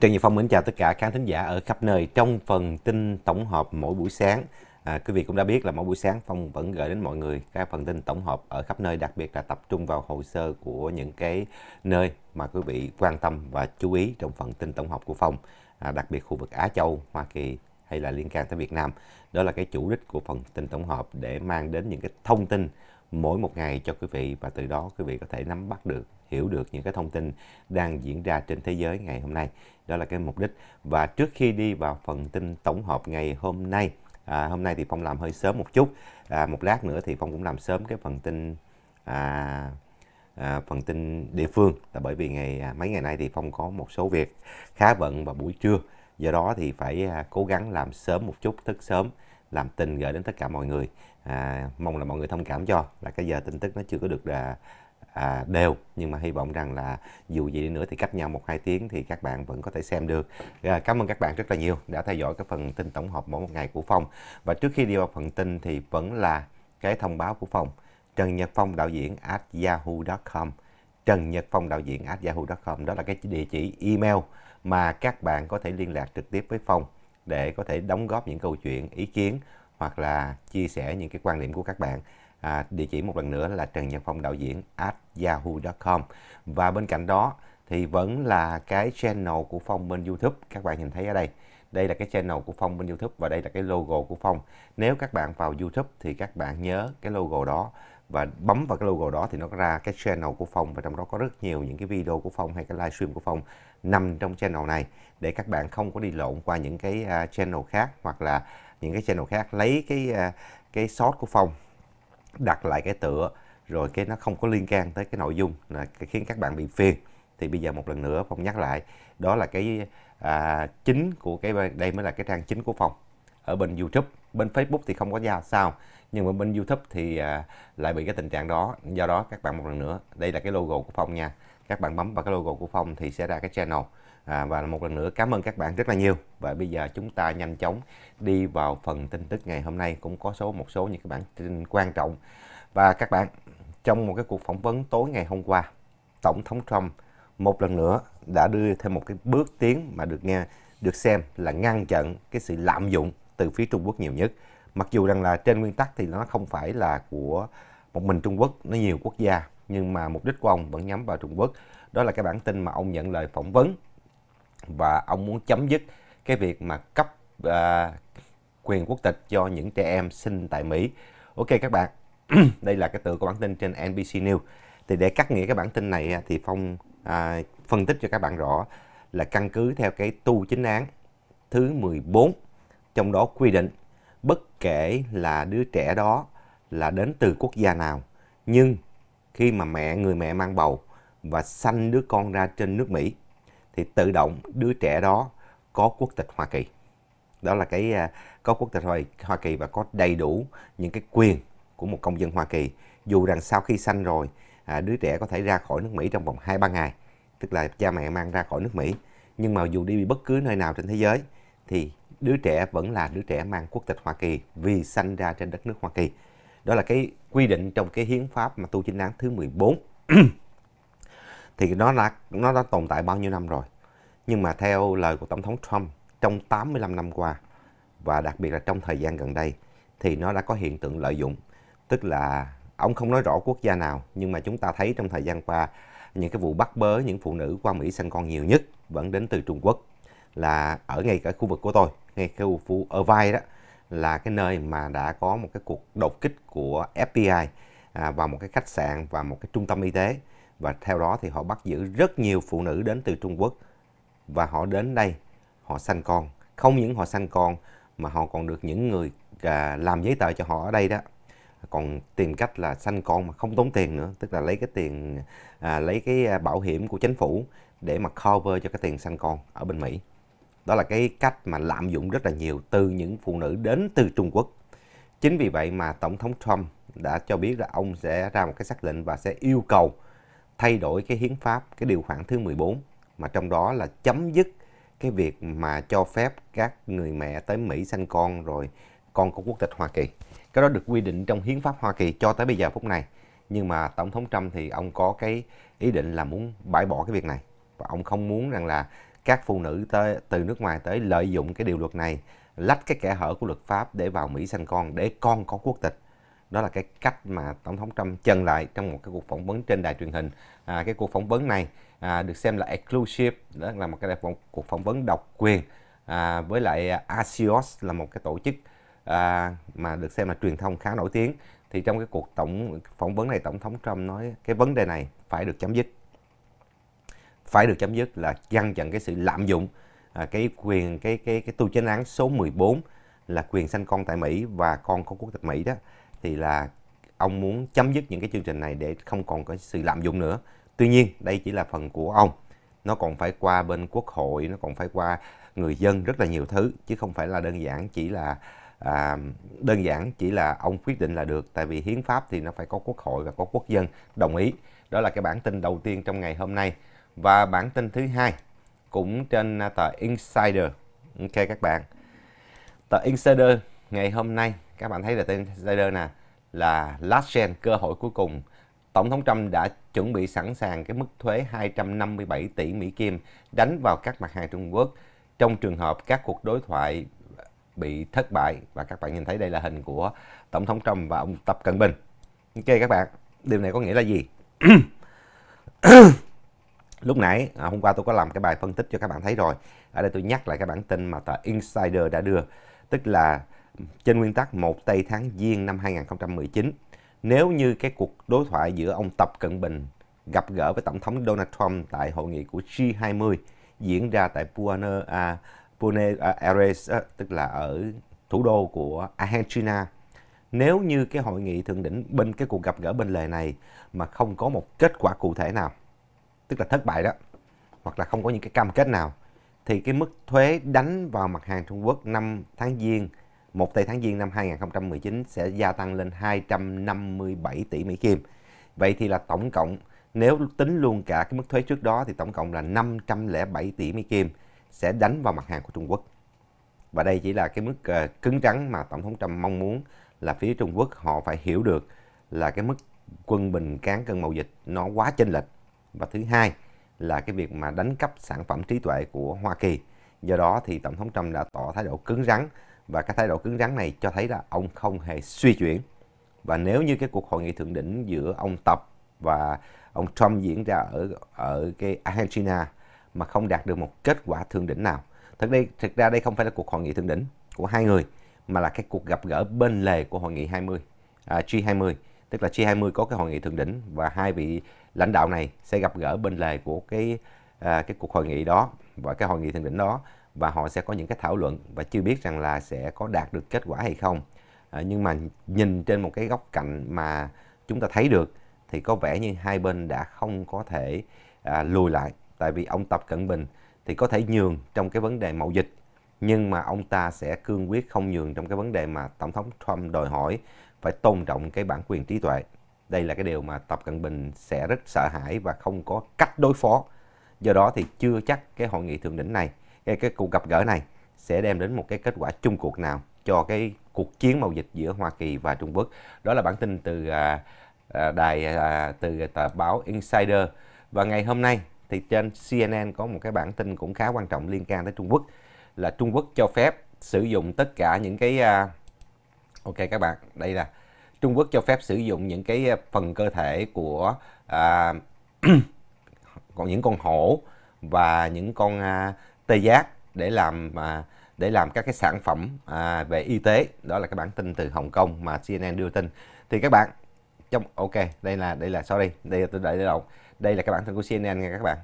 Trần Nhị Phong mến chào tất cả khán thính giả ở khắp nơi trong phần tin tổng hợp mỗi buổi sáng. À, quý vị cũng đã biết là mỗi buổi sáng Phong vẫn gửi đến mọi người các phần tin tổng hợp ở khắp nơi, đặc biệt là tập trung vào hồ sơ của những cái nơi mà quý vị quan tâm và chú ý trong phần tin tổng hợp của Phong, à, đặc biệt khu vực Á Châu, Hoa Kỳ hay là liên quan tới Việt Nam. Đó là cái chủ đích của phần tin tổng hợp để mang đến những cái thông tin mỗi một ngày cho quý vị và từ đó quý vị có thể nắm bắt được hiểu được những cái thông tin đang diễn ra trên thế giới ngày hôm nay. Đó là cái mục đích. Và trước khi đi vào phần tin tổng hợp ngày hôm nay, à, hôm nay thì Phong làm hơi sớm một chút. À, một lát nữa thì Phong cũng làm sớm cái phần tin à, à, phần tin địa phương là bởi vì ngày à, mấy ngày nay thì Phong có một số việc khá bận vào buổi trưa. Do đó thì phải à, cố gắng làm sớm một chút, thức sớm làm tin gửi đến tất cả mọi người à, mong là mọi người thông cảm cho là cái giờ tin tức nó chưa có được à, à, đều nhưng mà hy vọng rằng là dù gì đi nữa thì cách nhau một hai tiếng thì các bạn vẫn có thể xem được à, cảm ơn các bạn rất là nhiều đã theo dõi cái phần tin tổng hợp mỗi một ngày của Phong và trước khi đi vào phần tin thì vẫn là cái thông báo của Phong Trần Nhật Phong đạo diễn at yahoo.com Trần Nhật Phong đạo diễn at yahoo.com đó là cái địa chỉ email mà các bạn có thể liên lạc trực tiếp với Phong để có thể đóng góp những câu chuyện, ý kiến hoặc là chia sẻ những cái quan điểm của các bạn à, địa chỉ một lần nữa là trần nhân phong đạo diễn at yahoo.com và bên cạnh đó thì vẫn là cái channel của phong bên youtube các bạn nhìn thấy ở đây đây là cái channel của Phong bên YouTube và đây là cái logo của Phong. Nếu các bạn vào YouTube thì các bạn nhớ cái logo đó và bấm vào cái logo đó thì nó ra cái channel của Phong và trong đó có rất nhiều những cái video của Phong hay cái livestream của Phong nằm trong channel này để các bạn không có đi lộn qua những cái à, channel khác hoặc là những cái channel khác lấy cái à, cái short của Phong đặt lại cái tựa rồi cái nó không có liên can tới cái nội dung là khiến các bạn bị phiền thì bây giờ một lần nữa phòng nhắc lại đó là cái à, chính của cái đây mới là cái trang chính của phòng ở bên YouTube bên Facebook thì không có ra sao nhưng mà bên YouTube thì à, lại bị cái tình trạng đó do đó các bạn một lần nữa đây là cái logo của phòng nha các bạn bấm vào cái logo của phòng thì sẽ ra cái channel À, và một lần nữa cảm ơn các bạn rất là nhiều và bây giờ chúng ta nhanh chóng đi vào phần tin tức ngày hôm nay cũng có số một số những cái bản tin quan trọng và các bạn trong một cái cuộc phỏng vấn tối ngày hôm qua tổng thống Trump một lần nữa đã đưa thêm một cái bước tiến mà được nghe được xem là ngăn chặn cái sự lạm dụng từ phía Trung Quốc nhiều nhất mặc dù rằng là trên nguyên tắc thì nó không phải là của một mình Trung Quốc nó nhiều quốc gia nhưng mà mục đích của ông vẫn nhắm vào Trung Quốc đó là cái bản tin mà ông nhận lời phỏng vấn và ông muốn chấm dứt cái việc mà cấp à, quyền quốc tịch cho những trẻ em sinh tại Mỹ. Ok các bạn, đây là cái tựa của bản tin trên NBC News. Thì để cắt nghĩa cái bản tin này thì Phong à, phân tích cho các bạn rõ là căn cứ theo cái tu chính án thứ 14 trong đó quy định bất kể là đứa trẻ đó là đến từ quốc gia nào nhưng khi mà mẹ người mẹ mang bầu và sanh đứa con ra trên nước Mỹ thì tự động đứa trẻ đó có quốc tịch Hoa Kỳ. Đó là cái à, có quốc tịch Hoa Kỳ và có đầy đủ những cái quyền của một công dân Hoa Kỳ. Dù rằng sau khi sanh rồi, à, đứa trẻ có thể ra khỏi nước Mỹ trong vòng 2-3 ngày, tức là cha mẹ mang ra khỏi nước Mỹ. Nhưng mà dù đi bất cứ nơi nào trên thế giới thì đứa trẻ vẫn là đứa trẻ mang quốc tịch Hoa Kỳ vì sanh ra trên đất nước Hoa Kỳ. Đó là cái quy định trong cái hiến pháp mà tu chính án thứ 14. thì nó đã nó đã tồn tại bao nhiêu năm rồi nhưng mà theo lời của tổng thống Trump trong 85 năm qua và đặc biệt là trong thời gian gần đây thì nó đã có hiện tượng lợi dụng tức là ông không nói rõ quốc gia nào nhưng mà chúng ta thấy trong thời gian qua những cái vụ bắt bớ những phụ nữ qua Mỹ sinh con nhiều nhất vẫn đến từ Trung Quốc là ở ngay cả khu vực của tôi ngay cái khu vực vai đó là cái nơi mà đã có một cái cuộc đột kích của FBI à, vào một cái khách sạn và một cái trung tâm y tế và theo đó thì họ bắt giữ rất nhiều phụ nữ đến từ Trung Quốc và họ đến đây họ sanh con không những họ sanh con mà họ còn được những người à, làm giấy tờ cho họ ở đây đó còn tìm cách là sanh con mà không tốn tiền nữa tức là lấy cái tiền à, lấy cái à, bảo hiểm của chính phủ để mà cover cho cái tiền sanh con ở bên Mỹ đó là cái cách mà lạm dụng rất là nhiều từ những phụ nữ đến từ Trung Quốc chính vì vậy mà tổng thống Trump đã cho biết là ông sẽ ra một cái xác lệnh và sẽ yêu cầu thay đổi cái hiến pháp cái điều khoản thứ 14 mà trong đó là chấm dứt cái việc mà cho phép các người mẹ tới Mỹ sanh con rồi con có quốc tịch Hoa Kỳ. Cái đó được quy định trong hiến pháp Hoa Kỳ cho tới bây giờ phút này. Nhưng mà Tổng thống Trump thì ông có cái ý định là muốn bãi bỏ cái việc này. Và ông không muốn rằng là các phụ nữ tới, từ nước ngoài tới lợi dụng cái điều luật này lách cái kẻ hở của luật pháp để vào Mỹ sanh con để con có quốc tịch đó là cái cách mà tổng thống Trump chân lại trong một cái cuộc phỏng vấn trên đài truyền hình à, cái cuộc phỏng vấn này à, được xem là exclusive đó là một cái cuộc phỏng vấn độc quyền à, với lại axios là một cái tổ chức à, mà được xem là truyền thông khá nổi tiếng thì trong cái cuộc tổng phỏng vấn này tổng thống Trump nói cái vấn đề này phải được chấm dứt phải được chấm dứt là ngăn chặn cái sự lạm dụng à, cái quyền cái cái cái tu chánh án số 14 là quyền sanh con tại Mỹ và con có quốc tịch Mỹ đó thì là ông muốn chấm dứt những cái chương trình này để không còn có sự lạm dụng nữa. Tuy nhiên, đây chỉ là phần của ông. Nó còn phải qua bên quốc hội, nó còn phải qua người dân rất là nhiều thứ chứ không phải là đơn giản chỉ là à, đơn giản chỉ là ông quyết định là được tại vì hiến pháp thì nó phải có quốc hội và có quốc dân đồng ý. Đó là cái bản tin đầu tiên trong ngày hôm nay. Và bản tin thứ hai cũng trên à, tờ Insider. Ok các bạn. Tờ Insider ngày hôm nay các bạn thấy là tên slider nè là last chance cơ hội cuối cùng Tổng thống Trump đã chuẩn bị sẵn sàng cái mức thuế 257 tỷ Mỹ Kim đánh vào các mặt hàng Trung Quốc trong trường hợp các cuộc đối thoại bị thất bại và các bạn nhìn thấy đây là hình của Tổng thống Trump và ông Tập Cận Bình. Ok các bạn, điều này có nghĩa là gì? Lúc nãy à, hôm qua tôi có làm cái bài phân tích cho các bạn thấy rồi. Ở đây tôi nhắc lại cái bản tin mà tờ Insider đã đưa, tức là trên nguyên tắc một tây tháng Giêng năm 2019 nếu như cái cuộc đối thoại giữa ông Tập Cận Bình gặp gỡ với Tổng thống Donald Trump tại hội nghị của G20 diễn ra tại Buenos à, Buenos Aires à, tức là ở thủ đô của Argentina nếu như cái hội nghị thượng đỉnh bên cái cuộc gặp gỡ bên lề này mà không có một kết quả cụ thể nào tức là thất bại đó hoặc là không có những cái cam kết nào thì cái mức thuế đánh vào mặt hàng Trung Quốc năm tháng Giêng 1 tây tháng giêng năm 2019 sẽ gia tăng lên 257 tỷ Mỹ Kim. Vậy thì là tổng cộng nếu tính luôn cả cái mức thuế trước đó thì tổng cộng là 507 tỷ Mỹ Kim sẽ đánh vào mặt hàng của Trung Quốc. Và đây chỉ là cái mức ờ, cứng rắn mà Tổng thống Trump mong muốn là phía Trung Quốc họ phải hiểu được là cái mức quân bình cán cân mậu dịch nó quá chênh lệch. Và thứ hai là cái việc mà đánh cắp sản phẩm trí tuệ của Hoa Kỳ. Do đó thì Tổng thống Trump đã tỏ thái độ cứng rắn và cái thái độ cứng rắn này cho thấy là ông không hề suy chuyển. Và nếu như cái cuộc hội nghị thượng đỉnh giữa ông Tập và ông Trump diễn ra ở ở cái Argentina mà không đạt được một kết quả thượng đỉnh nào. Thực đây thực ra đây không phải là cuộc hội nghị thượng đỉnh của hai người mà là cái cuộc gặp gỡ bên lề của hội nghị 20 à, G20, tức là G20 có cái hội nghị thượng đỉnh và hai vị lãnh đạo này sẽ gặp gỡ bên lề của cái à, cái cuộc hội nghị đó và cái hội nghị thượng đỉnh đó và họ sẽ có những cái thảo luận và chưa biết rằng là sẽ có đạt được kết quả hay không à, nhưng mà nhìn trên một cái góc cạnh mà chúng ta thấy được thì có vẻ như hai bên đã không có thể à, lùi lại tại vì ông Tập Cận Bình thì có thể nhường trong cái vấn đề mậu dịch nhưng mà ông ta sẽ cương quyết không nhường trong cái vấn đề mà tổng thống Trump đòi hỏi phải tôn trọng cái bản quyền trí tuệ đây là cái điều mà Tập Cận Bình sẽ rất sợ hãi và không có cách đối phó do đó thì chưa chắc cái hội nghị thượng đỉnh này cái, cái cuộc gặp gỡ này sẽ đem đến một cái kết quả chung cuộc nào cho cái cuộc chiến mậu dịch giữa Hoa Kỳ và Trung Quốc. Đó là bản tin từ à, à đài à, từ tờ báo Insider và ngày hôm nay thì trên CNN có một cái bản tin cũng khá quan trọng liên quan tới Trung Quốc là Trung Quốc cho phép sử dụng tất cả những cái à, ok các bạn đây là Trung Quốc cho phép sử dụng những cái à, phần cơ thể của à, còn những con hổ và những con à, tê giác để làm à, để làm các cái sản phẩm à, về y tế đó là cái bản tin từ Hồng Kông mà CNN đưa tin thì các bạn trong ok đây là đây là sorry đây là tôi đợi đây đầu đây là cái bản tin của CNN nha các bạn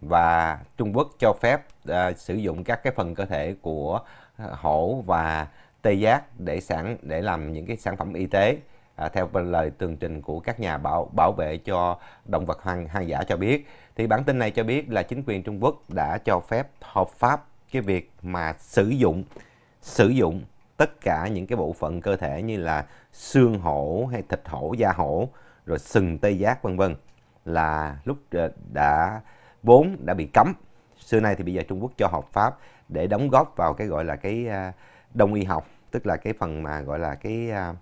và Trung Quốc cho phép à, sử dụng các cái phần cơ thể của hổ và tê giác để sản để làm những cái sản phẩm y tế à, theo lời tường trình của các nhà bảo bảo vệ cho động vật hoang hoang dã cho biết thì bản tin này cho biết là chính quyền Trung Quốc đã cho phép hợp pháp cái việc mà sử dụng sử dụng tất cả những cái bộ phận cơ thể như là xương hổ hay thịt hổ, da hổ, rồi sừng tê giác vân vân là lúc ờ, đã vốn đã bị cấm. Xưa nay thì bây giờ Trung Quốc cho hợp pháp để đóng góp vào cái gọi là cái ờ, đông y học, tức là cái phần mà gọi là cái ờ,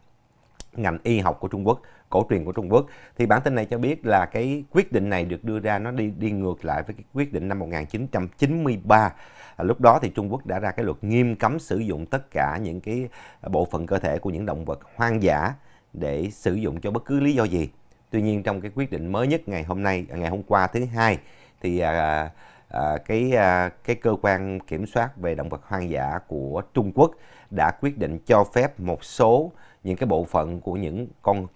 ngành y học của Trung Quốc cổ truyền của Trung Quốc. Thì bản tin này cho biết là cái quyết định này được đưa ra nó đi đi ngược lại với cái quyết định năm 1993. À, lúc đó thì Trung Quốc đã ra cái luật nghiêm cấm sử dụng tất cả những cái bộ phận cơ thể của những động vật hoang dã để sử dụng cho bất cứ lý do gì. Tuy nhiên trong cái quyết định mới nhất ngày hôm nay à, ngày hôm qua thứ hai thì à, à, cái à, cái cơ quan kiểm soát về động vật hoang dã của Trung Quốc đã quyết định cho phép một số những cái bộ phận của những con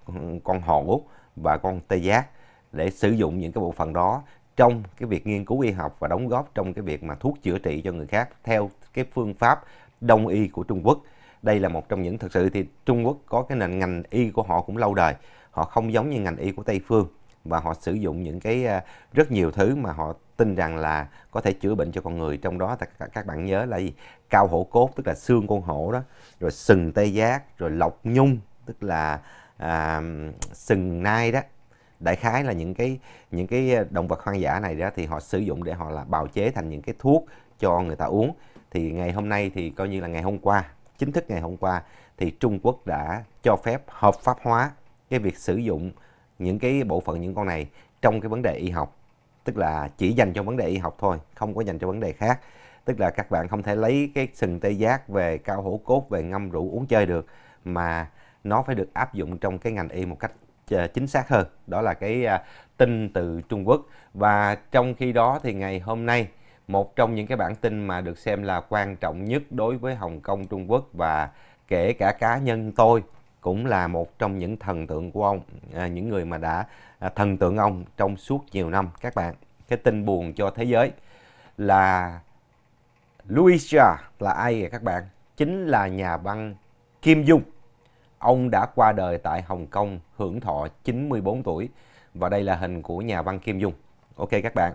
con hổ và con tê giác để sử dụng những cái bộ phận đó trong cái việc nghiên cứu y học và đóng góp trong cái việc mà thuốc chữa trị cho người khác theo cái phương pháp đông y của Trung Quốc. Đây là một trong những thực sự thì Trung Quốc có cái nền ngành y của họ cũng lâu đời. Họ không giống như ngành y của Tây phương và họ sử dụng những cái à, rất nhiều thứ mà họ tin rằng là có thể chữa bệnh cho con người trong đó các bạn nhớ là gì cao hổ cốt tức là xương con hổ đó rồi sừng tê giác rồi lọc nhung tức là à, sừng nai đó đại khái là những cái những cái động vật hoang dã này đó thì họ sử dụng để họ là bào chế thành những cái thuốc cho người ta uống thì ngày hôm nay thì coi như là ngày hôm qua chính thức ngày hôm qua thì Trung Quốc đã cho phép hợp pháp hóa cái việc sử dụng những cái bộ phận những con này trong cái vấn đề y học tức là chỉ dành cho vấn đề y học thôi không có dành cho vấn đề khác tức là các bạn không thể lấy cái sừng tê giác về cao hổ cốt về ngâm rượu uống chơi được mà nó phải được áp dụng trong cái ngành y một cách ờ, chính xác hơn đó là cái à, tin từ Trung Quốc và trong khi đó thì ngày hôm nay một trong những cái bản tin mà được xem là quan trọng nhất đối với Hồng Kông Trung Quốc và kể cả cá nhân tôi cũng là một trong những thần tượng của ông, à, những người mà đã à, thần tượng ông trong suốt nhiều năm các bạn. Cái tin buồn cho thế giới là Luisa là ai vậy các bạn? Chính là nhà văn Kim Dung. Ông đã qua đời tại Hồng Kông hưởng thọ 94 tuổi và đây là hình của nhà văn Kim Dung. Ok các bạn.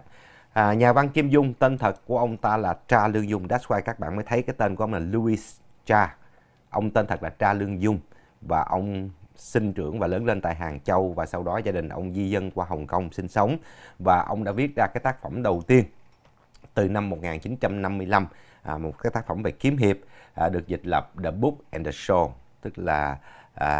À, nhà văn Kim Dung, tên thật của ông ta là Tra Lương Dung. That's why các bạn mới thấy cái tên của ông là Louis cha, Ông tên thật là Tra Lương Dung và ông sinh trưởng và lớn lên tại Hàng Châu và sau đó gia đình ông di dân qua Hồng Kông sinh sống và ông đã viết ra cái tác phẩm đầu tiên từ năm 1955 à, một cái tác phẩm về kiếm hiệp à, được dịch là The Book and the Show tức là à,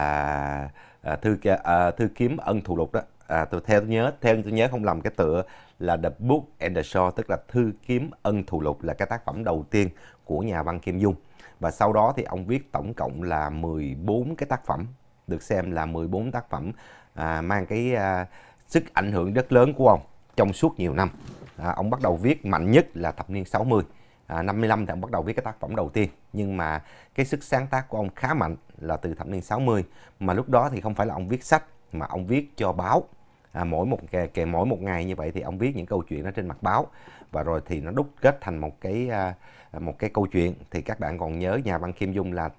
à, thư à, thư kiếm ân thù lục đó à, tôi theo tôi nhớ theo tôi nhớ không lầm cái tựa là The Book and the Show tức là thư kiếm ân thù lục là cái tác phẩm đầu tiên của nhà văn Kim Dung và sau đó thì ông viết tổng cộng là 14 cái tác phẩm, được xem là 14 tác phẩm à, mang cái à, sức ảnh hưởng rất lớn của ông trong suốt nhiều năm. À, ông bắt đầu viết mạnh nhất là thập niên 60. À, 55 thì ông bắt đầu viết cái tác phẩm đầu tiên nhưng mà cái sức sáng tác của ông khá mạnh là từ thập niên 60 mà lúc đó thì không phải là ông viết sách mà ông viết cho báo à, mỗi một kề, kề mỗi một ngày như vậy thì ông viết những câu chuyện đó trên mặt báo và rồi thì nó đúc kết thành một cái à, một cái câu chuyện thì các bạn còn nhớ nhà văn Kim Dung là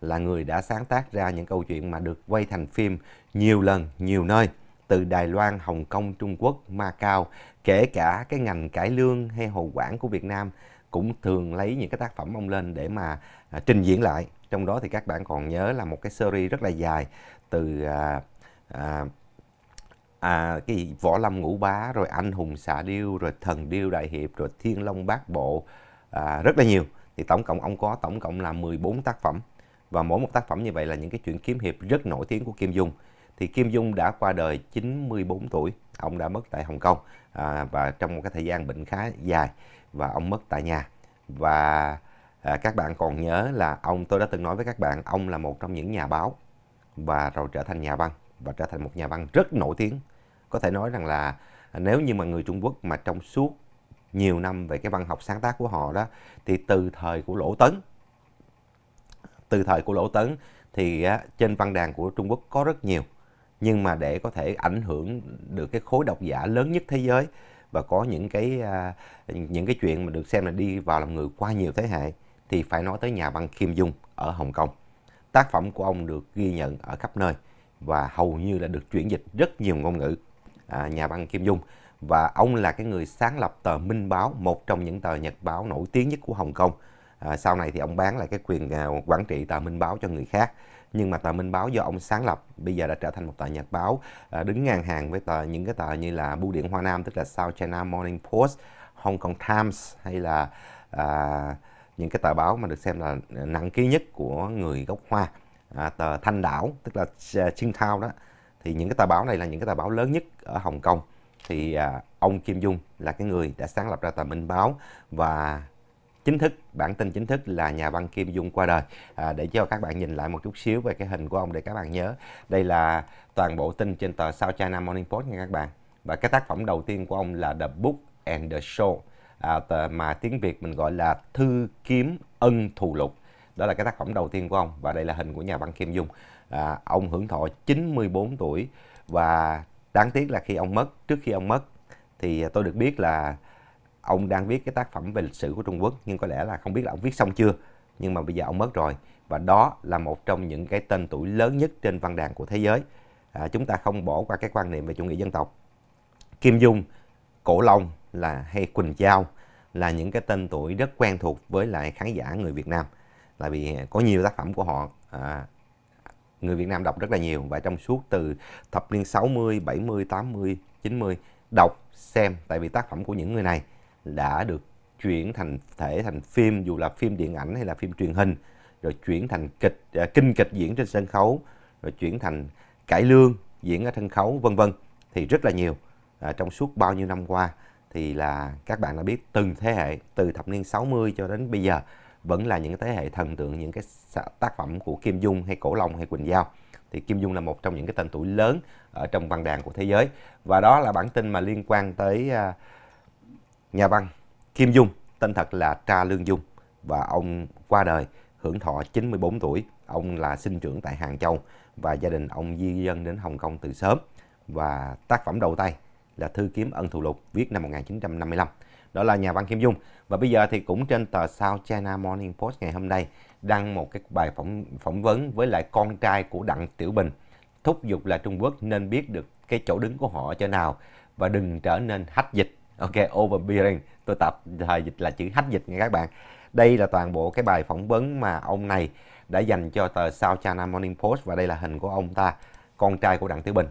là người đã sáng tác ra những câu chuyện mà được quay thành phim nhiều lần nhiều nơi từ Đài Loan, Hồng Kông, Trung Quốc, Macau, kể cả cái ngành cải lương hay hồ quản của Việt Nam cũng thường lấy những cái tác phẩm ông lên để mà à, trình diễn lại. Trong đó thì các bạn còn nhớ là một cái series rất là dài từ à, à, à, cái võ lâm ngũ bá rồi anh hùng xạ điêu rồi thần điêu đại hiệp rồi thiên long bát bộ à, rất là nhiều thì tổng cộng ông có tổng cộng là 14 tác phẩm và mỗi một tác phẩm như vậy là những cái chuyện kiếm hiệp rất nổi tiếng của Kim Dung thì Kim Dung đã qua đời 94 tuổi ông đã mất tại Hồng Kông à, và trong một cái thời gian bệnh khá dài và ông mất tại nhà và à, các bạn còn nhớ là ông tôi đã từng nói với các bạn ông là một trong những nhà báo và rồi trở thành nhà văn và trở thành một nhà văn rất nổi tiếng có thể nói rằng là nếu như mà người Trung Quốc mà trong suốt nhiều năm về cái văn học sáng tác của họ đó thì từ thời của Lỗ Tấn từ thời của Lỗ Tấn thì trên văn đàn của Trung Quốc có rất nhiều nhưng mà để có thể ảnh hưởng được cái khối độc giả lớn nhất thế giới và có những cái à, những cái chuyện mà được xem là đi vào lòng người qua nhiều thế hệ thì phải nói tới nhà văn Kim Dung ở Hồng Kông. Tác phẩm của ông được ghi nhận ở khắp nơi và hầu như là được chuyển dịch rất nhiều ngôn ngữ à, nhà văn Kim Dung và ông là cái người sáng lập tờ Minh Báo, một trong những tờ nhật báo nổi tiếng nhất của Hồng Kông. À, sau này thì ông bán lại cái quyền à, quản trị tờ Minh Báo cho người khác. Nhưng mà tờ Minh Báo do ông sáng lập bây giờ đã trở thành một tờ nhật báo à, đứng ngang hàng với tờ những cái tờ như là Bưu điện Hoa Nam tức là South China Morning Post, Hong Kong Times hay là à, những cái tờ báo mà được xem là nặng ký nhất của người gốc Hoa. À, tờ Thanh Đảo tức là Chinh Thao đó thì những cái tờ báo này là những cái tờ báo lớn nhất ở Hồng Kông thì à, ông Kim Dung là cái người đã sáng lập ra tờ Minh Báo và chính thức bản tin chính thức là nhà văn Kim Dung qua đời à, để cho các bạn nhìn lại một chút xíu về cái hình của ông để các bạn nhớ đây là toàn bộ tin trên tờ South China Morning Post nha các bạn và cái tác phẩm đầu tiên của ông là The Book and the Show à, tờ mà tiếng Việt mình gọi là Thư Kiếm Ân Thù Lục đó là cái tác phẩm đầu tiên của ông và đây là hình của nhà văn Kim Dung à, ông hưởng thọ 94 tuổi và đáng tiếc là khi ông mất trước khi ông mất thì tôi được biết là ông đang viết cái tác phẩm về lịch sử của Trung Quốc nhưng có lẽ là không biết là ông viết xong chưa nhưng mà bây giờ ông mất rồi và đó là một trong những cái tên tuổi lớn nhất trên văn đàn của thế giới à, chúng ta không bỏ qua cái quan niệm về chủ nghĩa dân tộc Kim Dung Cổ Long là hay Quỳnh Giao là những cái tên tuổi rất quen thuộc với lại khán giả người Việt Nam là vì có nhiều tác phẩm của họ à, người Việt Nam đọc rất là nhiều và trong suốt từ thập niên 60, 70, 80, 90 đọc xem tại vì tác phẩm của những người này đã được chuyển thành thể thành phim dù là phim điện ảnh hay là phim truyền hình rồi chuyển thành kịch à, kinh kịch diễn trên sân khấu rồi chuyển thành cải lương diễn ở sân khấu vân vân thì rất là nhiều à, trong suốt bao nhiêu năm qua thì là các bạn đã biết từng thế hệ từ thập niên 60 cho đến bây giờ vẫn là những thế hệ thần tượng những cái tác phẩm của Kim Dung hay Cổ Long hay Quỳnh Giao thì Kim Dung là một trong những cái tên tuổi lớn ở trong văn đàn của thế giới và đó là bản tin mà liên quan tới à, nhà văn Kim Dung tên thật là Tra Lương Dung và ông qua đời hưởng thọ 94 tuổi ông là sinh trưởng tại Hàng Châu và gia đình ông di dân đến Hồng Kông từ sớm và tác phẩm đầu tay là Thư kiếm ân thù lục viết năm 1955 đó là nhà văn Kim Dung. Và bây giờ thì cũng trên tờ South China Morning Post ngày hôm nay đăng một cái bài phỏng phỏng vấn với lại con trai của Đặng Tiểu Bình thúc giục là Trung Quốc nên biết được cái chỗ đứng của họ chỗ nào và đừng trở nên hách dịch. Ok, overbearing. Tôi tập thời dịch là chữ hách dịch nha các bạn. Đây là toàn bộ cái bài phỏng vấn mà ông này đã dành cho tờ South China Morning Post và đây là hình của ông ta, con trai của Đặng Tiểu Bình.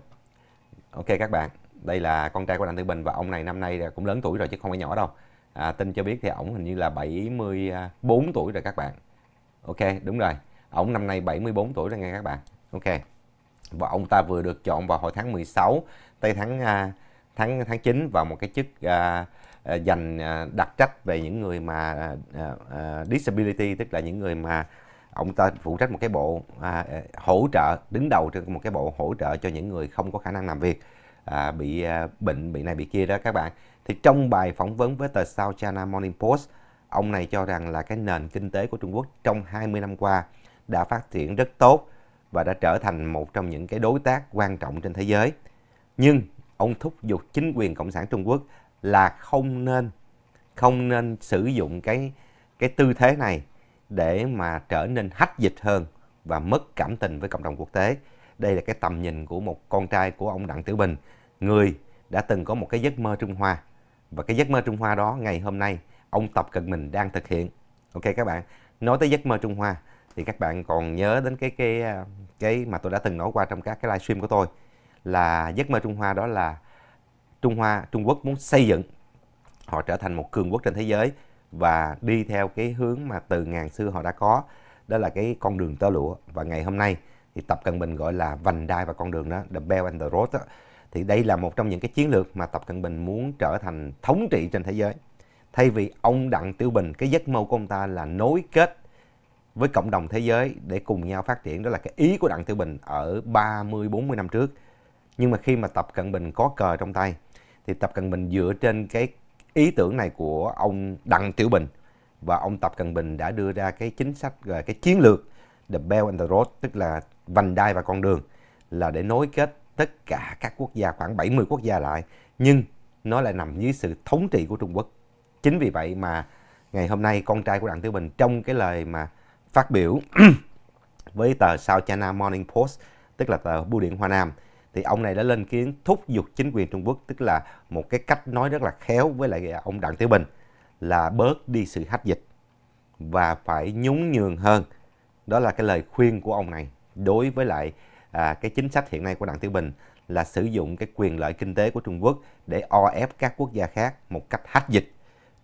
Ok các bạn đây là con trai của đặng tư Bình và ông này năm nay cũng lớn tuổi rồi chứ không phải nhỏ đâu à, tin cho biết thì ổng hình như là 74 tuổi rồi các bạn ok đúng rồi ổng năm nay 74 tuổi rồi nghe các bạn ok và ông ta vừa được chọn vào hồi tháng 16 tây à, tháng tháng tháng 9 vào một cái chức à, à dành à, đặc trách về những người mà uh, disability tức là những người mà ông ta phụ trách một cái bộ uh, hỗ trợ đứng đầu trên một cái bộ hỗ trợ cho những người không có khả năng làm việc à, bị à, bệnh bị này bị kia đó các bạn thì trong bài phỏng vấn với tờ South China Morning Post ông này cho rằng là cái nền kinh tế của Trung Quốc trong 20 năm qua đã phát triển rất tốt và đã trở thành một trong những cái đối tác quan trọng trên thế giới nhưng ông thúc giục chính quyền cộng sản Trung Quốc là không nên không nên sử dụng cái cái tư thế này để mà trở nên hách dịch hơn và mất cảm tình với cộng đồng quốc tế đây là cái tầm nhìn của một con trai của ông Đặng Tiểu Bình, người đã từng có một cái giấc mơ Trung Hoa. Và cái giấc mơ Trung Hoa đó ngày hôm nay ông Tập Cận mình đang thực hiện. Ok các bạn, nói tới giấc mơ Trung Hoa thì các bạn còn nhớ đến cái cái à, cái mà tôi đã từng nói qua trong các cái livestream của tôi là giấc mơ Trung Hoa đó là Trung Hoa Trung Quốc muốn xây dựng họ trở thành một cường quốc trên thế giới và đi theo cái hướng mà từ ngàn xưa họ đã có đó là cái con đường tơ lụa và ngày hôm nay thì Tập Cận Bình gọi là vành đai và con đường đó, the belt and the road đó. Thì đây là một trong những cái chiến lược mà Tập Cận Bình muốn trở thành thống trị trên thế giới. Thay vì ông Đặng Tiêu Bình, cái giấc mơ của ông ta là nối kết với cộng đồng thế giới để cùng nhau phát triển. Đó là cái ý của Đặng Tiêu Bình ở 30-40 năm trước. Nhưng mà khi mà Tập Cận Bình có cờ trong tay, thì Tập Cận Bình dựa trên cái ý tưởng này của ông Đặng Tiểu Bình và ông Tập Cận Bình đã đưa ra cái chính sách và cái chiến lược The Belt and the Road tức là vành đai và con đường là để nối kết tất cả các quốc gia khoảng 70 quốc gia lại nhưng nó lại nằm dưới sự thống trị của Trung Quốc. Chính vì vậy mà ngày hôm nay con trai của Đặng Tiểu Bình trong cái lời mà phát biểu với tờ South China Morning Post tức là tờ Bưu điện Hoa Nam thì ông này đã lên kiến thúc giục chính quyền Trung Quốc tức là một cái cách nói rất là khéo với lại ông Đặng Tiểu Bình là bớt đi sự hách dịch và phải nhún nhường hơn. Đó là cái lời khuyên của ông này đối với lại à, cái chính sách hiện nay của Đặng Tiểu Bình là sử dụng cái quyền lợi kinh tế của Trung Quốc để o ép các quốc gia khác một cách hách dịch.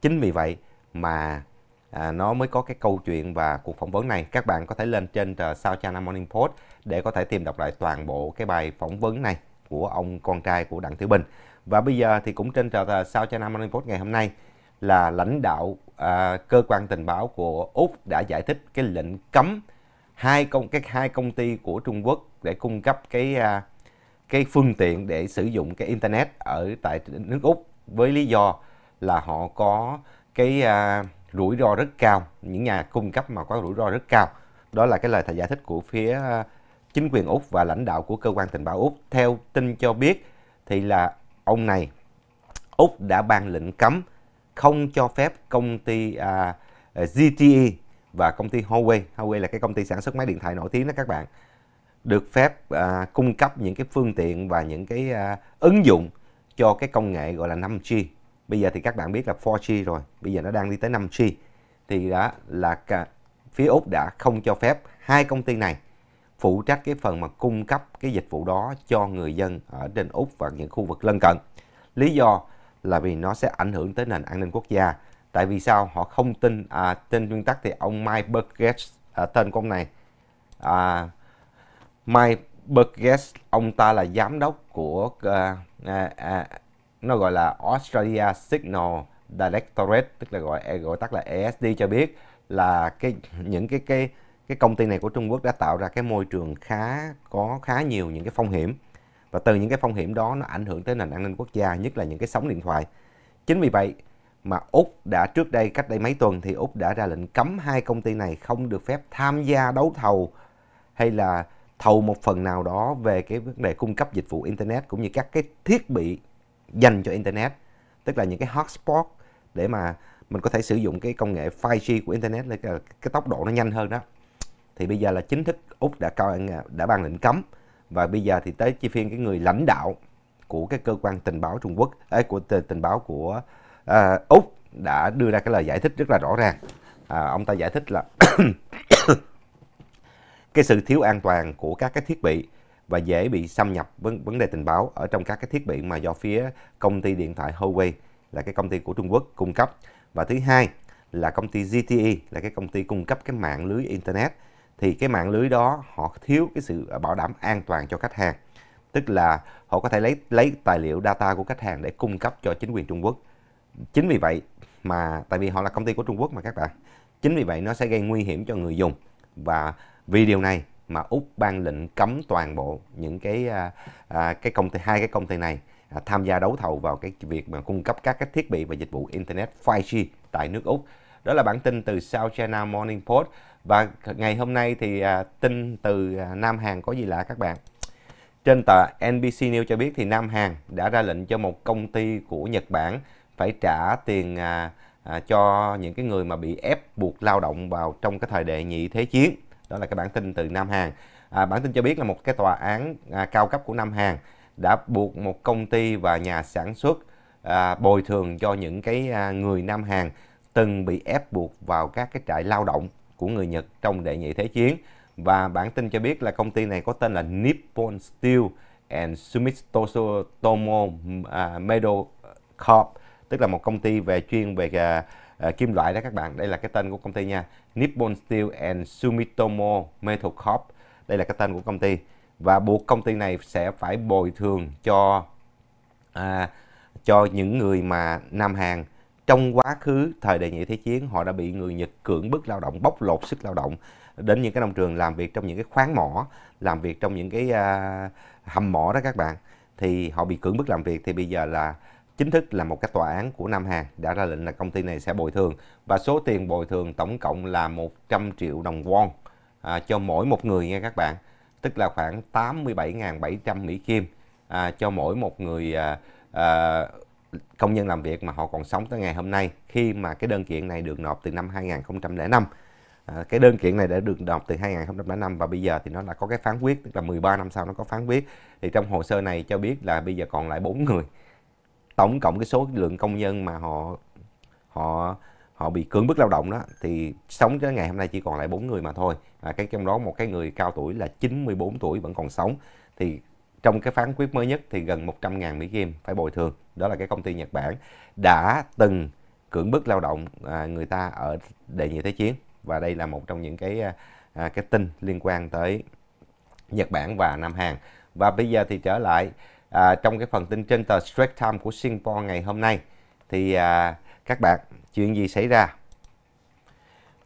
Chính vì vậy mà à, nó mới có cái câu chuyện và cuộc phỏng vấn này. Các bạn có thể lên trên uh, South China Morning Post để có thể tìm đọc lại toàn bộ cái bài phỏng vấn này của ông con trai của Đặng Tiểu Bình. Và bây giờ thì cũng trên tờ South China Morning Post ngày hôm nay là lãnh đạo à, cơ quan tình báo của Úc đã giải thích cái lệnh cấm hai công các hai công ty của Trung Quốc để cung cấp cái à, cái phương tiện để sử dụng cái internet ở tại nước Úc với lý do là họ có cái à, rủi ro rất cao những nhà cung cấp mà có rủi ro rất cao đó là cái lời giải thích của phía à, chính quyền Úc và lãnh đạo của cơ quan tình báo Úc theo tin cho biết thì là ông này Úc đã ban lệnh cấm không cho phép công ty à, GTE và công ty Huawei. Huawei là cái công ty sản xuất máy điện thoại nổi tiếng đó các bạn. Được phép à, cung cấp những cái phương tiện và những cái à, ứng dụng cho cái công nghệ gọi là 5G. Bây giờ thì các bạn biết là 4G rồi, bây giờ nó đang đi tới 5G. Thì đó là cả, phía Úc đã không cho phép hai công ty này phụ trách cái phần mà cung cấp cái dịch vụ đó cho người dân ở trên Úc và những khu vực lân cận. Lý do là vì nó sẽ ảnh hưởng tới nền an ninh quốc gia tại vì sao họ không tin à, tên nguyên tắc thì ông Mike Burgess à, tên của ông này à, Mike Burgess ông ta là giám đốc của à, à, à, nó gọi là Australia Signal Directorate tức là gọi gọi tắt là ESD cho biết là cái những cái cái cái công ty này của Trung Quốc đã tạo ra cái môi trường khá có khá nhiều những cái phong hiểm và từ những cái phong hiểm đó nó ảnh hưởng tới nền an ninh quốc gia nhất là những cái sóng điện thoại chính vì vậy mà Úc đã trước đây cách đây mấy tuần thì Úc đã ra lệnh cấm hai công ty này không được phép tham gia đấu thầu hay là thầu một phần nào đó về cái vấn đề cung cấp dịch vụ internet cũng như các cái thiết bị dành cho internet, tức là những cái hotspot để mà mình có thể sử dụng cái công nghệ 5G của internet để cái, cái tốc độ nó nhanh hơn đó. Thì bây giờ là chính thức Úc đã cao đã ban lệnh cấm và bây giờ thì tới chi phiên cái người lãnh đạo của cái cơ quan tình báo Trung Quốc ấy, của tình báo của à, Úc đã đưa ra cái lời giải thích rất là rõ ràng. À, ông ta giải thích là cái sự thiếu an toàn của các cái thiết bị và dễ bị xâm nhập vấn, vấn đề tình báo ở trong các cái thiết bị mà do phía công ty điện thoại Huawei là cái công ty của Trung Quốc cung cấp và thứ hai là công ty ZTE là cái công ty cung cấp cái mạng lưới internet thì cái mạng lưới đó họ thiếu cái sự bảo đảm an toàn cho khách hàng tức là họ có thể lấy lấy tài liệu data của khách hàng để cung cấp cho chính quyền Trung Quốc chính vì vậy mà tại vì họ là công ty của Trung Quốc mà các bạn chính vì vậy nó sẽ gây nguy hiểm cho người dùng và vì điều này mà úc ban lệnh cấm toàn bộ những cái à, à cái công ty hai cái công ty này à, tham gia đấu thầu vào cái việc mà cung cấp các cái thiết bị và dịch vụ internet 5G tại nước úc đó là bản tin từ South China Morning Post và ngày hôm nay thì à, tin từ à, Nam Hàn có gì lạ các bạn trên tờ NBC News cho biết thì Nam Hàn đã ra lệnh cho một công ty của Nhật Bản phải trả tiền à, à, cho những cái người mà bị ép buộc lao động vào trong cái thời đệ nhị thế chiến đó là cái bản tin từ Nam Hàn à, bản tin cho biết là một cái tòa án à, cao cấp của Nam Hàn đã buộc một công ty và nhà sản xuất à, bồi thường cho những cái à, người Nam Hàn từng bị ép buộc vào các cái trại lao động của người Nhật trong đệ nhị thế chiến và bản tin cho biết là công ty này có tên là Nippon Steel and Sumitomo uh, à, Corp tức là một công ty về chuyên về uh, kim loại đó các bạn đây là cái tên của công ty nha Nippon Steel and Sumitomo Metal Corp đây là cái tên của công ty và buộc công ty này sẽ phải bồi thường cho à, cho những người mà Nam Hàn trong quá khứ thời đại nhị thế chiến họ đã bị người Nhật cưỡng bức lao động bóc lột sức lao động đến những cái nông trường làm việc trong những cái khoáng mỏ làm việc trong những cái à, hầm mỏ đó các bạn thì họ bị cưỡng bức làm việc thì bây giờ là chính thức là một cái tòa án của Nam Hàn đã ra lệnh là công ty này sẽ bồi thường và số tiền bồi thường tổng cộng là 100 triệu đồng won à, cho mỗi một người nha các bạn tức là khoảng 87.700 Mỹ Kim à, cho mỗi một người à, à, công nhân làm việc mà họ còn sống tới ngày hôm nay khi mà cái đơn kiện này được nộp từ năm 2005 à, cái đơn kiện này đã được nộp từ 2005 và bây giờ thì nó đã có cái phán quyết tức là 13 năm sau nó có phán quyết thì trong hồ sơ này cho biết là bây giờ còn lại 4 người tổng cộng cái số lượng công nhân mà họ họ họ bị cưỡng bức lao động đó thì sống tới ngày hôm nay chỉ còn lại bốn người mà thôi à, cái trong đó một cái người cao tuổi là 94 tuổi vẫn còn sống thì trong cái phán quyết mới nhất thì gần 100 ngàn Mỹ Kim phải bồi thường đó là cái công ty Nhật Bản đã từng cưỡng bức lao động à, người ta ở đệ nhị thế chiến và đây là một trong những cái à, à, cái tin liên quan tới Nhật Bản và Nam Hàn và bây giờ thì trở lại à, trong cái phần tin trên tờ Straits Times của Singapore ngày hôm nay thì à, các bạn chuyện gì xảy ra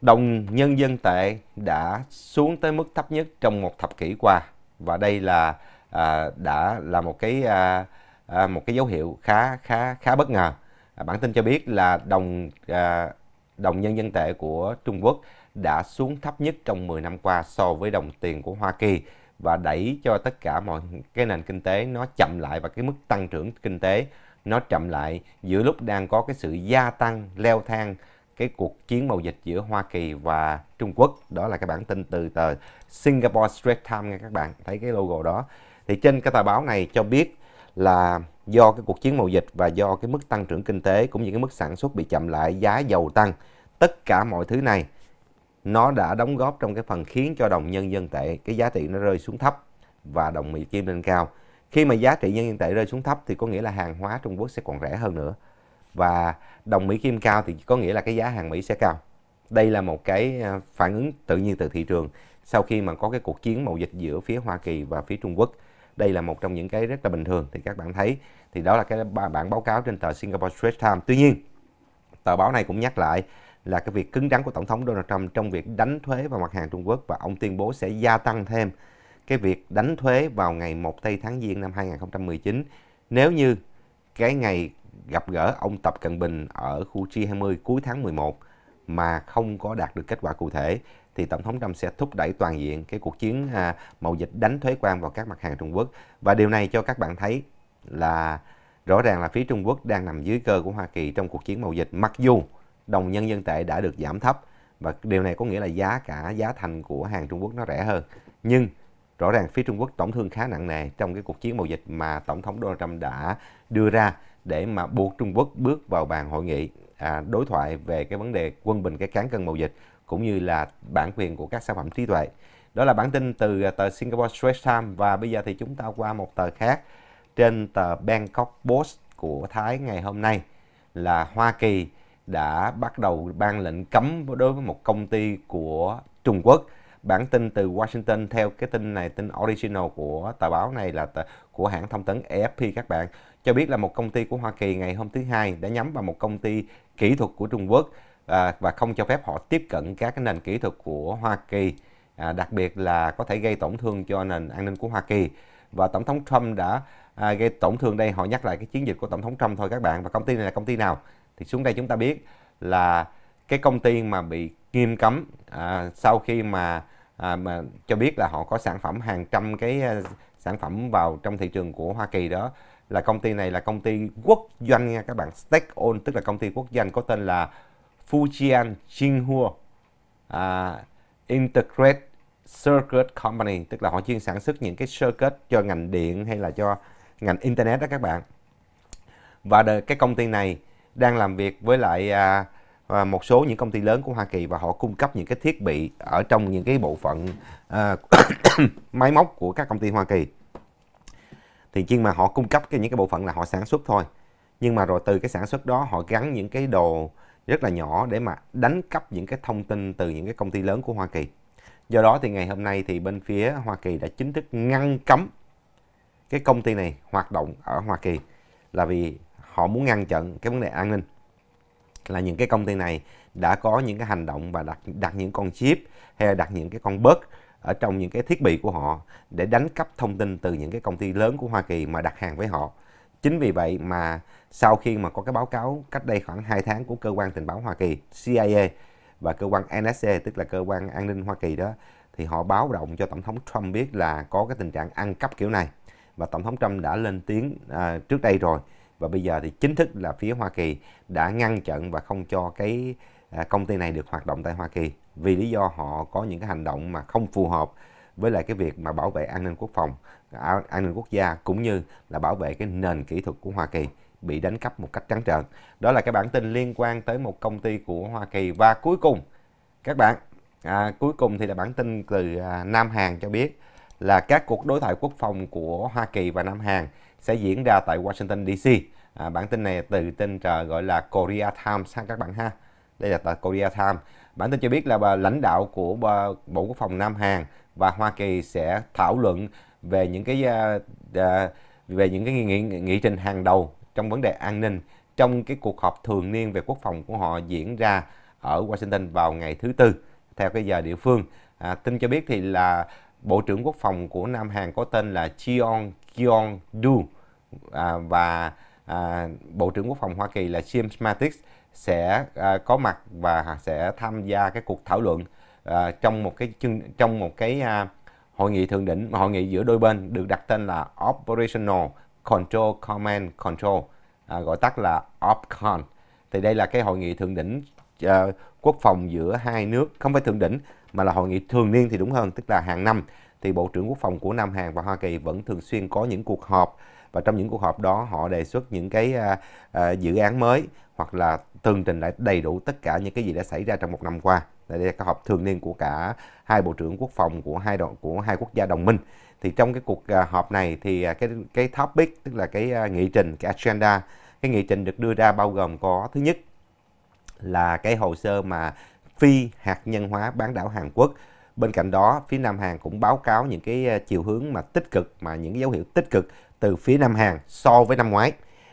đồng nhân dân tệ đã xuống tới mức thấp nhất trong một thập kỷ qua và đây là à, đã là một cái à, à, một cái dấu hiệu khá khá khá bất ngờ à, bản tin cho biết là đồng à, đồng nhân dân tệ của Trung Quốc đã xuống thấp nhất trong 10 năm qua so với đồng tiền của Hoa Kỳ và đẩy cho tất cả mọi cái nền kinh tế nó chậm lại và cái mức tăng trưởng kinh tế nó chậm lại giữa lúc đang có cái sự gia tăng leo thang cái cuộc chiến mậu dịch giữa Hoa Kỳ và Trung Quốc. Đó là cái bản tin từ tờ Singapore Straits Times nha các bạn, thấy cái logo đó. Thì trên cái tờ báo này cho biết là do cái cuộc chiến mậu dịch và do cái mức tăng trưởng kinh tế cũng như cái mức sản xuất bị chậm lại, giá dầu tăng, tất cả mọi thứ này nó đã đóng góp trong cái phần khiến cho đồng nhân dân tệ cái giá trị nó rơi xuống thấp và đồng Mỹ Kim lên cao. Khi mà giá trị nhân dân tệ rơi xuống thấp thì có nghĩa là hàng hóa Trung Quốc sẽ còn rẻ hơn nữa. Và đồng Mỹ Kim cao thì có nghĩa là cái giá hàng Mỹ sẽ cao. Đây là một cái à, phản ứng tự nhiên từ thị trường sau khi mà có cái cuộc chiến mậu dịch giữa phía Hoa Kỳ và phía Trung Quốc. Đây là một trong những cái rất là bình thường thì các bạn thấy. Thì đó là cái bản báo cáo trên tờ Singapore Straits Times. Tuy nhiên, tờ báo này cũng nhắc lại là cái việc cứng rắn của tổng thống Donald Trump trong việc đánh thuế vào mặt hàng Trung Quốc và ông tuyên bố sẽ gia tăng thêm cái việc đánh thuế vào ngày 1 tây tháng Giêng năm 2019 nếu như cái ngày gặp gỡ ông Tập Cận Bình ở khu G20 cuối tháng 11 mà không có đạt được kết quả cụ thể thì tổng thống Trump sẽ thúc đẩy toàn diện cái cuộc chiến à, mậu dịch đánh thuế quan vào các mặt hàng Trung Quốc và điều này cho các bạn thấy là rõ ràng là phía Trung Quốc đang nằm dưới cơ của Hoa Kỳ trong cuộc chiến mậu dịch mặc dù đồng nhân dân tệ đã được giảm thấp và điều này có nghĩa là giá cả giá thành của hàng Trung Quốc nó rẻ hơn nhưng rõ ràng phía Trung Quốc tổn thương khá nặng nề trong cái cuộc chiến mậu dịch mà tổng thống Donald Trump đã đưa ra để mà buộc Trung Quốc bước vào bàn hội nghị à, đối thoại về cái vấn đề quân bình cái cán cân mậu dịch cũng như là bản quyền của các sản phẩm trí tuệ đó là bản tin từ à, tờ Singapore Straits Times và bây giờ thì chúng ta qua một tờ khác trên tờ Bangkok Post của Thái ngày hôm nay là Hoa Kỳ đã bắt đầu ban lệnh cấm đối với một công ty của Trung Quốc. Bản tin từ Washington theo cái tin này, tin original của tờ báo này là tờ, của hãng thông tấn AFP các bạn, cho biết là một công ty của Hoa Kỳ ngày hôm thứ Hai đã nhắm vào một công ty kỹ thuật của Trung Quốc à, và không cho phép họ tiếp cận các cái nền kỹ thuật của Hoa Kỳ, à, đặc biệt là có thể gây tổn thương cho nền an ninh của Hoa Kỳ. Và Tổng thống Trump đã à, gây tổn thương đây, họ nhắc lại cái chiến dịch của Tổng thống Trump thôi các bạn. Và công ty này là công ty nào? thì xuống đây chúng ta biết là cái công ty mà bị nghiêm cấm à, sau khi mà à, mà cho biết là họ có sản phẩm hàng trăm cái à, sản phẩm vào trong thị trường của Hoa Kỳ đó là công ty này là công ty quốc doanh nha các bạn stake owned tức là công ty quốc doanh có tên là Fujian Jinhua à, Integrated Circuit Company tức là họ chuyên sản xuất những cái circuit cho ngành điện hay là cho ngành internet đó các bạn và cái công ty này đang làm việc với lại à, à, một số những công ty lớn của Hoa Kỳ và họ cung cấp những cái thiết bị ở trong những cái bộ phận à, máy móc của các công ty Hoa Kỳ thì nhưng mà họ cung cấp cái những cái bộ phận là họ sản xuất thôi nhưng mà rồi từ cái sản xuất đó họ gắn những cái đồ rất là nhỏ để mà đánh cắp những cái thông tin từ những cái công ty lớn của Hoa Kỳ do đó thì ngày hôm nay thì bên phía Hoa Kỳ đã chính thức ngăn cấm cái công ty này hoạt động ở Hoa Kỳ là vì họ muốn ngăn chặn cái vấn đề an ninh là những cái công ty này đã có những cái hành động và đặt đặt những con chip hay là đặt những cái con bớt ở trong những cái thiết bị của họ để đánh cắp thông tin từ những cái công ty lớn của Hoa Kỳ mà đặt hàng với họ. Chính vì vậy mà sau khi mà có cái báo cáo cách đây khoảng 2 tháng của cơ quan tình báo Hoa Kỳ CIA và cơ quan NSA tức là cơ quan an ninh Hoa Kỳ đó thì họ báo động cho tổng thống Trump biết là có cái tình trạng ăn cắp kiểu này và tổng thống Trump đã lên tiếng à, trước đây rồi và bây giờ thì chính thức là phía Hoa Kỳ đã ngăn chặn và không cho cái à, công ty này được hoạt động tại Hoa Kỳ vì lý do họ có những cái hành động mà không phù hợp với lại cái việc mà bảo vệ an ninh quốc phòng, à, an ninh quốc gia cũng như là bảo vệ cái nền kỹ thuật của Hoa Kỳ bị đánh cắp một cách trắng trợn. Đó là cái bản tin liên quan tới một công ty của Hoa Kỳ và cuối cùng các bạn à, cuối cùng thì là bản tin từ à, Nam Hàn cho biết là các cuộc đối thoại quốc phòng của Hoa Kỳ và Nam Hàn sẽ diễn ra tại Washington DC. À, bản tin này từ tin uh, gọi là Korea Times ha các bạn ha. Đây là tờ Korea Times. Bản tin cho biết là bà lãnh đạo của bà, Bộ Quốc phòng Nam Hàn và Hoa Kỳ sẽ thảo luận về những cái uh, về những cái nghị, nghị, nghị trình hàng đầu trong vấn đề an ninh trong cái cuộc họp thường niên về quốc phòng của họ diễn ra ở Washington vào ngày thứ tư theo cái giờ địa phương. À, tin cho biết thì là Bộ trưởng Quốc phòng của Nam Hàn có tên là Cheon Kyung Du à, và à, Bộ trưởng Quốc phòng Hoa Kỳ là James Mattis sẽ à, có mặt và sẽ tham gia cái cuộc thảo luận trong một cái chương trong một cái hội nghị thượng đỉnh hội nghị giữa đôi bên được đặt tên là Operational Control Command Control gọi tắt là OPCON thì đây là cái hội nghị thượng đỉnh quốc phòng giữa hai nước không phải thượng đỉnh mà là hội nghị thường niên thì đúng hơn tức là hàng năm thì Bộ trưởng Quốc phòng của Nam Hàn và Hoa Kỳ vẫn thường xuyên có những cuộc họp và trong những cuộc họp đó họ đề xuất những cái à, à, dự án mới hoặc là tường trình lại đầy đủ tất cả những cái gì đã xảy ra trong một năm qua. Đây là cái họp thường niên của cả hai bộ trưởng quốc phòng của hai đồng, của hai quốc gia đồng minh. Thì trong cái cuộc à, họp này thì à, cái cái topic tức là cái à, nghị trình cái agenda, cái nghị trình được đưa ra bao gồm có thứ nhất là cái hồ sơ mà phi hạt nhân hóa bán đảo Hàn Quốc Bên cạnh đó, phía Nam Hàn cũng báo cáo những cái ờ, chiều hướng mà tích cực, mà những cái dấu hiệu tích cực từ phía Nam Hàn so với năm ngoái.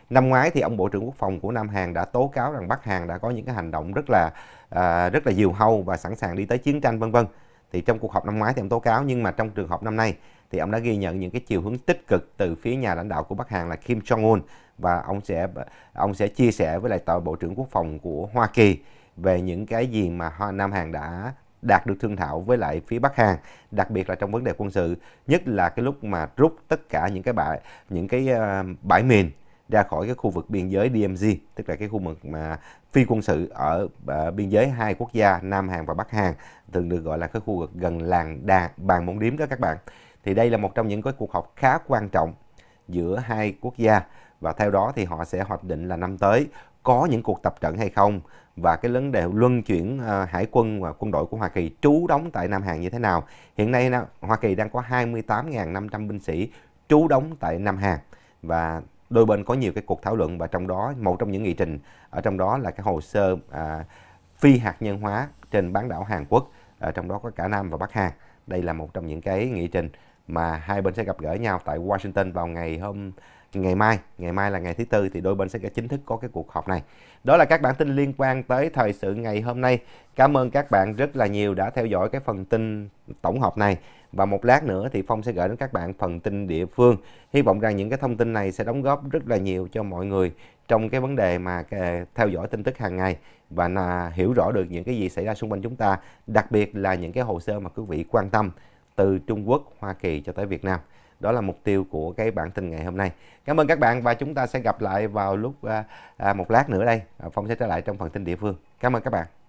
Năm ngoái thì ông Bộ trưởng Quốc phòng của Nam Hàn đã tố cáo rằng Bắc Hàn đã có những cái hành động rất là à, rất là diều hâu và sẵn sàng đi tới chiến tranh vân vân. Thì trong cuộc họp năm ngoái thì ông tố cáo nhưng mà trong trường hợp năm nay thì ông đã ghi nhận những cái chiều hướng tích cực từ phía nhà lãnh đạo của Bắc Hàn là Kim Jong Un và ông sẽ ông sẽ chia sẻ với lại tòa bộ trưởng quốc phòng của Hoa Kỳ về những cái gì mà Nam Hàn đã đạt được thương thảo với lại phía Bắc Hàn, đặc biệt là trong vấn đề quân sự, nhất là cái lúc mà rút tất cả những cái bãi những cái ờ, bãi mìn ra khỏi cái khu vực biên giới DMZ, tức là cái khu vực mà phi quân sự ở uh, biên giới hai quốc gia Nam Hàn và Bắc Hàn, thường được gọi là cái khu vực gần làng đà, bàn móng điếm đó các bạn. Thì đây là một trong những cái cuộc họp khá quan trọng giữa hai quốc gia và theo đó thì họ sẽ hoạch định là năm tới có những cuộc tập trận hay không và cái vấn đề luân chuyển uh, hải quân và quân đội của Hoa Kỳ trú đóng tại Nam Hàn như thế nào. Hiện nay Hoa Kỳ đang có 28.500 binh sĩ trú đóng tại Nam Hàn và đôi bên có nhiều cái cuộc thảo luận và trong đó một trong những nghị trình ở trong đó là cái hồ sơ à, phi hạt nhân hóa trên bán đảo Hàn Quốc à, trong đó có cả Nam và Bắc Hàn đây là một trong những cái nghị trình mà hai bên sẽ gặp gỡ nhau tại Washington vào ngày hôm ngày mai ngày mai là ngày thứ tư thì đôi bên sẽ chính thức có cái cuộc họp này đó là các bản tin liên quan tới thời sự ngày hôm nay cảm ơn các bạn rất là nhiều đã theo dõi cái phần tin tổng hợp này và một lát nữa thì phong sẽ gửi đến các bạn phần tin địa phương hy vọng rằng những cái thông tin này sẽ đóng góp rất là nhiều cho mọi người trong cái vấn đề mà theo dõi tin tức hàng ngày và là hiểu rõ được những cái gì xảy ra xung quanh chúng ta đặc biệt là những cái hồ sơ mà quý vị quan tâm từ Trung Quốc, Hoa Kỳ cho tới Việt Nam đó là mục tiêu của cái bản tin ngày hôm nay cảm ơn các bạn và chúng ta sẽ gặp lại vào lúc à, à một lát nữa đây à, phong sẽ trở lại trong phần tin địa phương cảm ơn các bạn